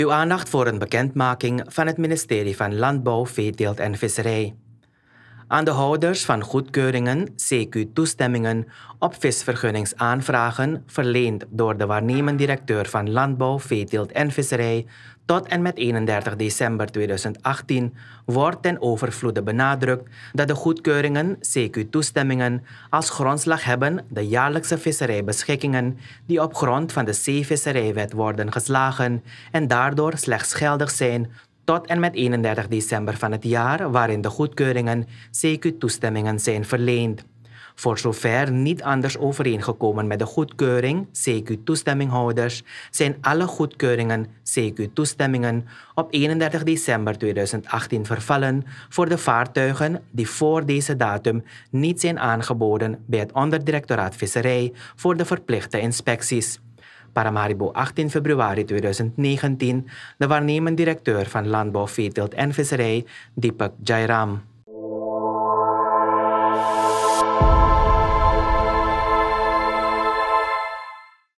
Uw aandacht voor een bekendmaking van het ministerie van Landbouw, Veeteelt en Visserij aan de houders van goedkeuringen, CQ-toestemmingen op visvergunningsaanvragen verleend door de waarnemend directeur van Landbouw, Veeteelt en Visserij tot en met 31 december 2018 wordt ten overvloede benadrukt dat de goedkeuringen, CQ-toestemmingen, als grondslag hebben de jaarlijkse visserijbeschikkingen die op grond van de Zeevisserijwet worden geslagen en daardoor slechts geldig zijn tot en met 31 december van het jaar waarin de goedkeuringen CQ-toestemmingen zijn verleend. Voor zover niet anders overeengekomen met de goedkeuring CQ-toestemminghouders zijn alle goedkeuringen CQ-toestemmingen op 31 december 2018 vervallen voor de vaartuigen die voor deze datum niet zijn aangeboden bij het onderdirectoraat Visserij voor de verplichte inspecties. Paramaribo 18 februari 2019 de waarnemend directeur van Landbouw, Veeteelt en Visserij, Deepak Jairam.